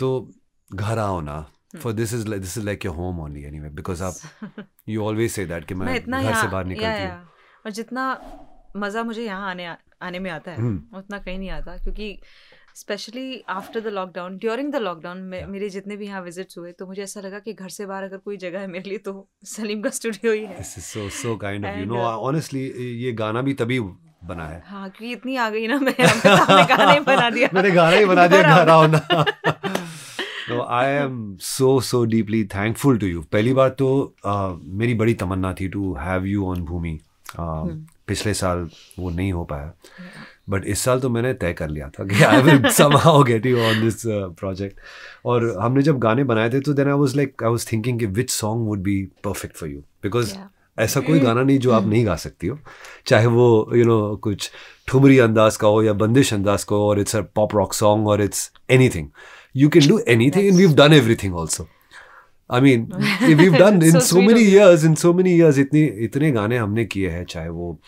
तो Ghar Aao Na for this is this is like your home only anyway because आप you always say that कि मैं, मैं इतना घर से बाहर निकलती हूं और जितना मज़ा मुझे यहां आने आने में आता है hmm. उतना कहीं नहीं आता क्योंकि specially after the lockdown during the lockdown मेरे जितने भी यहाँ विजिट्स हुए तो मुझे ऐसा लगा कि घर से बाहर अगर कोई जगह है मेरे लिए तो सलीम का स्टूडियो ही है so so kind of you know honestly ये गाना भी तभी बना है हाँ क्योंकि इतनी आ गई ना मैं गाने बना दिया मैंने गाना ही बना दिया घर आओ ना तो I am so so deeply thankful to you पहली बात तो uh, मेरी बड़ी तमन्ना थी to have you on Bhoomi hmm. पिछले साल वो नहीं हो पाया बट इस साल तो मैंने तय कर लिया था कि I will somehow get you on this project और हमने जब गाने बनाए थे तो then I was like I was thinking कि which song would be perfect for you because ऐसा कोई गाना नहीं जो आप नहीं गा सकती हो चाहे वो यू you नो know, कुछ ठुमरी अंदाज का हो या बंदिश अंदाज का हो और it's a pop rock song और it's anything you can do anything and we've done everything also I mean, we've done in so, so many years, in so many years, इतने इतने गाने हमने किए हैं चाहे वो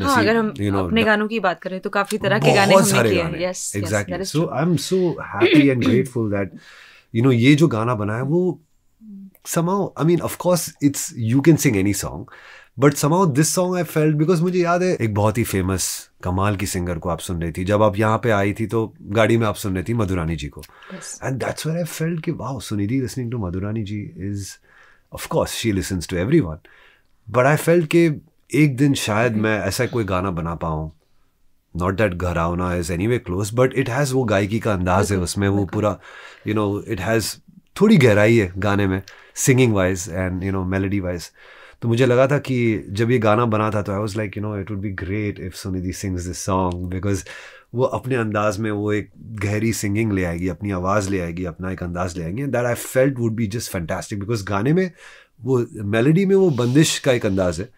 हाँ, अगर हम you know, अपने गानों की बात करें तो काफी तरह के गाने हमने किए हैं yes exactly so I'm so happy and grateful that you know ये जो गाना बनाया वो somehow I mean of course it's you can sing any song but somehow this song I felt because मुझे याद है एक बहुत ही फेमस कमाल की सिंगर को आप सुन रही थी जब आप यहाँ पे आई थी तो गाड़ी में आप सुन रही थी मधुरानी जी को and that's where I felt कि वाह Sunidhi listening to Madhurani ji is of course she listens to everyone but I felt कि एक दिन शायद मैं ऐसा कोई गाना बना पाऊँ नॉट दैट घरावना is any way close but it has वो गायकी का अंदाज है उसमें वो पूरा यू नो इट हैज़ थोड़ी गहराई है गाने में singing wise and you know melody wise तो मुझे लगा था कि जब ये गाना बना था तो I was like you know it would be great if Sunidhi sings this song because वो अपने अंदाज में वो एक गहरी सिंगिंग ले आएगी अपनी आवाज़ ले आएगी अपना एक अंदाज ले आएगी that I felt would be just fantastic because गाने में वो मेलोडी में वो बंदिश का एक अंदाज है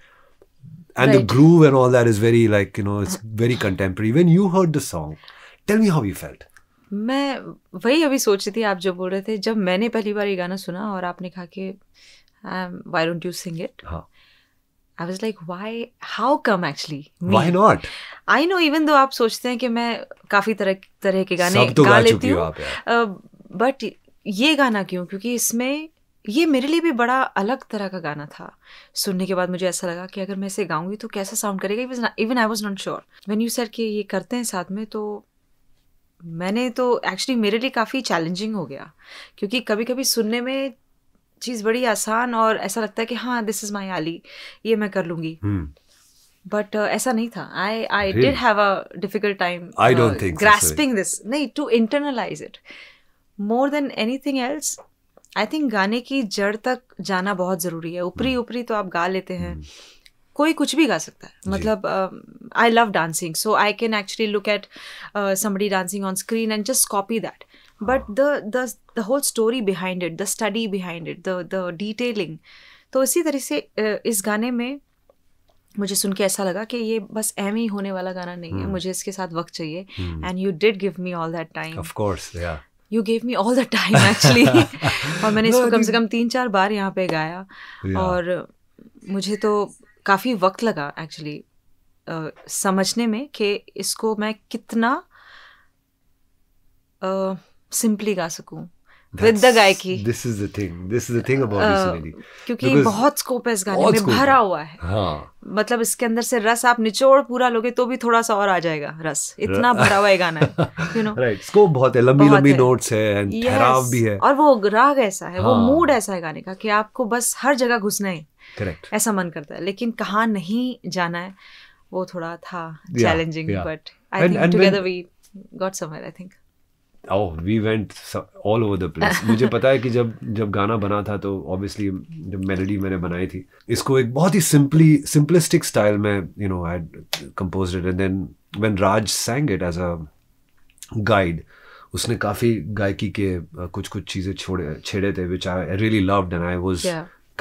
and the the and all that is very like you know it's very contemporary when you heard the song tell me how you felt मैं वही अभी सोच रही थी आप जो बोल रहे थे जब मैंने पहली बार ये गाना सुना और आपने कहा कि um, why don't you sing it? Huh. हाँ। i was like why how come actually me? why I know even though आप सोचते हैं कि मैं काफ़ी तरह तरह के गाने gaane तो गा, leti लेती हूँ बट uh, ये गाना क्यों क्योंकि इसमें ये मेरे लिए भी बड़ा अलग तरह का गाना था सुनने के बाद मुझे ऐसा लगा कि अगर मैं इसे गाऊंगी तो कैसा साउंड करेगा even I was not sure when you sir कि ये करते हैं साथ में तो मैंने तो एक्चुअली मेरे लिए काफ़ी चैलेंजिंग हो गया क्योंकि कभी कभी सुनने में चीज़ बड़ी आसान और ऐसा लगता है कि हाँ दिस इज़ माई आली ये मैं कर लूँगी बट हम्म। uh, ऐसा नहीं था I I did have a difficult time I don't think grasping this नहीं to internalise it more than anything else I think गाने की जड़ तक जाना बहुत ज़रूरी है ऊपरी हम्म। ऊपरी तो आप गा लेते हैं हम्म। कोई कुछ भी गा सकता है मतलब I love dancing so I can actually look at Sammy dancing on screen and just copy that but the the the whole story behind it the study behind it the the तो इसी तरह से इस गाने में मुझे सुन के ऐसा लगा कि ये बस एम ही होने वाला गाना नहीं है hmm. मुझे इसके साथ वक्त चाहिए and you did give me all that time of course या you gave me all the time actually और मैंने इसको कम से कम तीन चार बार यहाँ पे गाया yeah. और मुझे तो काफ़ी वक्त लगा एक्चुअली uh, समझने में कि इसको मैं कितना uh, सिंपली गा सकूं विद द गायकी this is the thing this is the thing about listening क्योंकि Because बहुत स्कोप है इस गाने में भरा हुआ है हां मतलब इसके अंदर से रस आप निचोड़ पूरा लोगे तो भी थोड़ा सा और आ जाएगा रस इतना भरा हुआ है गाना यू नो राइट स्कोप बहुत है लंबी लंबी नोट्स है एंड खराब भी है और वो राग ऐसा है वो मूड हाँ। ऐसा है गाने का कि आपको बस हर जगह घुसना है करेक्ट ऐसा मन करता है लेकिन कहाँ नहीं जाना है वो थोड़ा था challenging but I think together we got somewhere I think oh we went all over the place मुझे पता है कि जब जब गाना बना था तो ऑब्वियसली जब मेलोडी मैंने बनाई थी इसको एक बहुत ही सिंपली सिंपलिस्टिक स्टाइल में you know I compose it and then when Raj sang it as a guide उसने काफ़ी गायकी के कुछ कुछ चीज़ें छोड़े छेड़े थे which I really loved and I was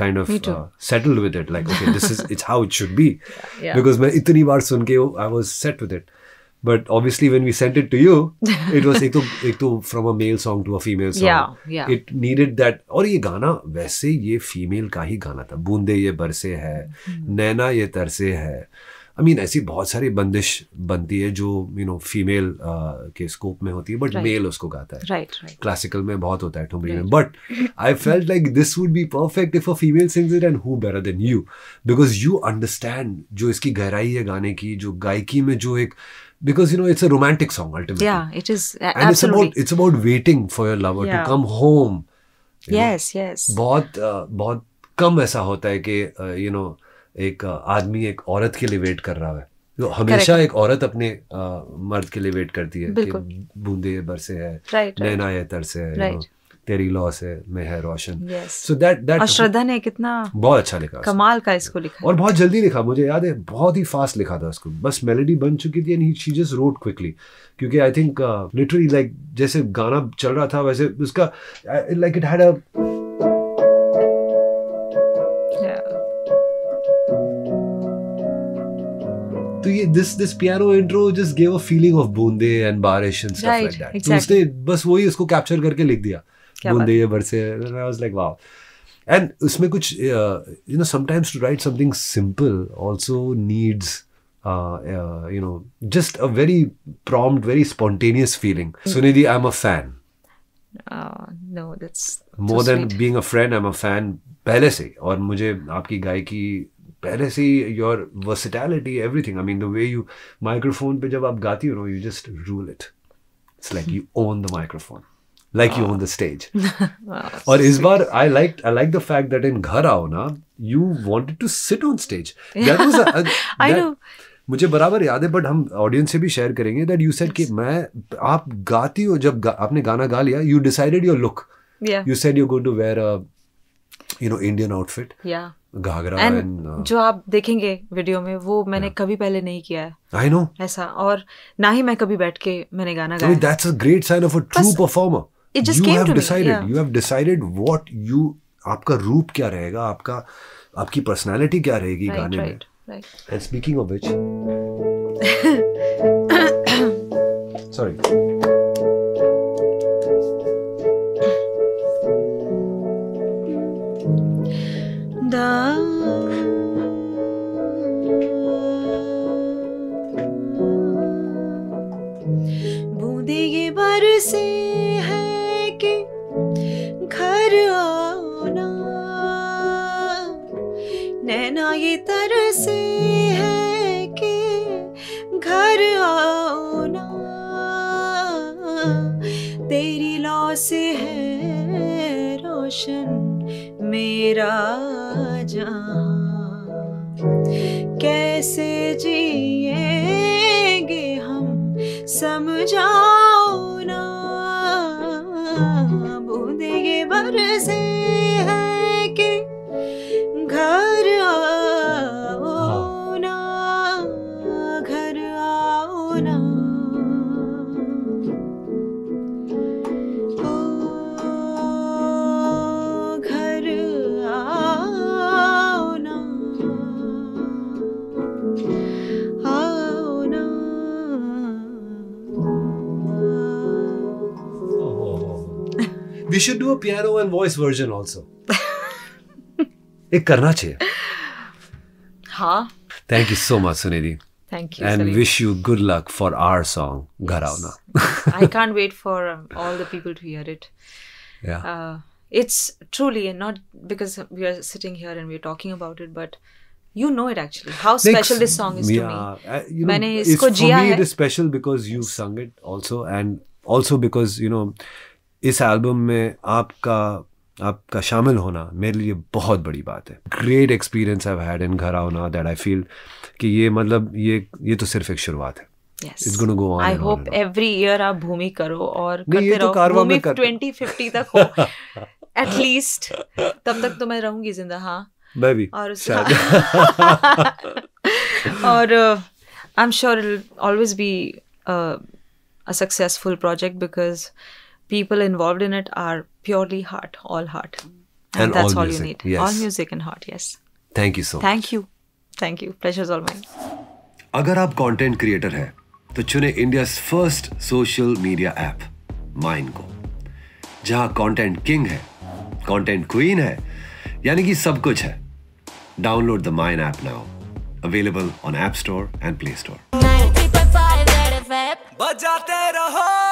kind of uh, settled with it like okay this is it's how it should be yeah. Because मैं इतनी बार सुन के I was set with it But obviously, when we sent it to you, it was एक to, ek to from a male song to a female song. Yeah, yeah. It needed that. aur ye gana वैसे ये female का ही गाना था. बूंदे ये बरसे है, hmm. नैना ये तरसे है. आई I मीन ऐसी बहुत सारी बंदिश बनती है जो यू नो फीमेल के स्कोप में होती है बट मेल उसको गाता है राइट right, क्लासिकल में बहुत होता है ठुमरी right. में but I felt like this would be perfect if a female sings it and who better than you because you understand जो इसकी गहराई है गाने की जो गायकी में जो एक because you know it's a romantic song ultimately. Yeah, it is. Uh, and absolutely. it's about it's about waiting for your lover yeah. to come home. Yes, know. yes. बहुत uh, बहुत कम ऐसा होता है कि you know एक आदमी एक औरत के लिए वेट कर रहा है तो हमेशा Correct. एक औरत अपने uh, मर्द के लिए वेट करती है कि बूंदे बरसे है right, नैना right. तरसे है right. you know. तेरी लॉस है मैं है रोशन सो दैट दैट श्रद्धा ने कितना बहुत अच्छा लिखा कमाल का इसको लिखा और बहुत जल्दी लिखा मुझे याद है बहुत ही फास्ट लिखा था उसको बस मेलोडी बन चुकी थी and he just wrote quickly क्योंकि आई थिंक लिटरली लाइक जैसे गाना चल रहा था वैसे उसका लाइक इट हैड अ तो ये this this piano intro just give a feeling of बूंदे एंड बारिश एंड स्टफ लाइक दैट तो उसने बस वही उसको कैप्चर करके लिख दिया बूंदे ये बरसे I was like wow and उसमें कुछ you know sometimes to write something simple also needs you know just a very prompt very spontaneous feeling Sunidhi I am a fan no that's more than being a friend I am a fan पहले से और मुझे आपकी गायकी पहले से ही your versatility everything I mean the way you microphone पे जब आप गाती हो no you just rule it it's like you own the microphone like you on the stage और इस बार I like I like the fact that in Ghar Aao Na you wanted to sit on stage मुझे बराबर याद है बट हम audience से भी शेयर करेंगे दैट यू सेड कि मैं आप गाती हो जब गा, आपने गाना गा लिया you decided your look you said you going to wear a you know Indian outfit घाघरा एंड uh, जो आप देखेंगे वीडियो में वो मैंने yeah. कभी पहले नहीं किया है आई नो ऐसा और ना ही मैं कभी बैठ के मैंने गाना गाया that's a great sign of a true performer it just you came have to decided, me. Yeah. You have decided what you आपका रूप क्या रहेगा आपका आपकी पर्सनालिटी क्या रहेगी right, गाने right, में and speaking of which sorry घर आना नैना ये तरसे है कि घर आना तेरी लौ से है रोशन मेरा जहाँ कैसे जिएंगे हम समझा बरसे है कि घर आओ हाँ। ना घर आओ ना We should do a piano and voice version also. एक करना चाहिए हाँ thank you so much Sunidhi Thank you. And wish you good luck for our song, yes. I can't wait for um, all the people to hear it. Yeah. Uh, it's truly, and not because we are sitting here and we're talking about it, but you know it actually. How special this song is to me. Uh, you it's, for me, it is special because you've sung it also, and also because, you know, इस album में आपका आपका शामिल होना मेरे लिए बहुत बड़ी बात है great experience I had in Ghar Aana that I feel कि ये मतलब ये ये तो सिर्फ एक शुरुआत है it's gonna go on I hope every year आप भूमि करो और करते तो रहो भूमि 2050 तक हो एटलीस्ट तब तक तो मैं रहूंगी जिंदा हाँ मैं भी और और I am sure always be a successful project because people involved in it are purely heart, all heart. And, and that's all, all music, you need. Yes. All music and heart, yes. Thank you so much. Thank you. Thank you. Pleasure's all mine. अगर आप content creator हैं तो चुने India first social media app Mine को जहां content king है content queen है यानी कि सब कुछ है download the Mine app now available on app store and play store बजाते रहो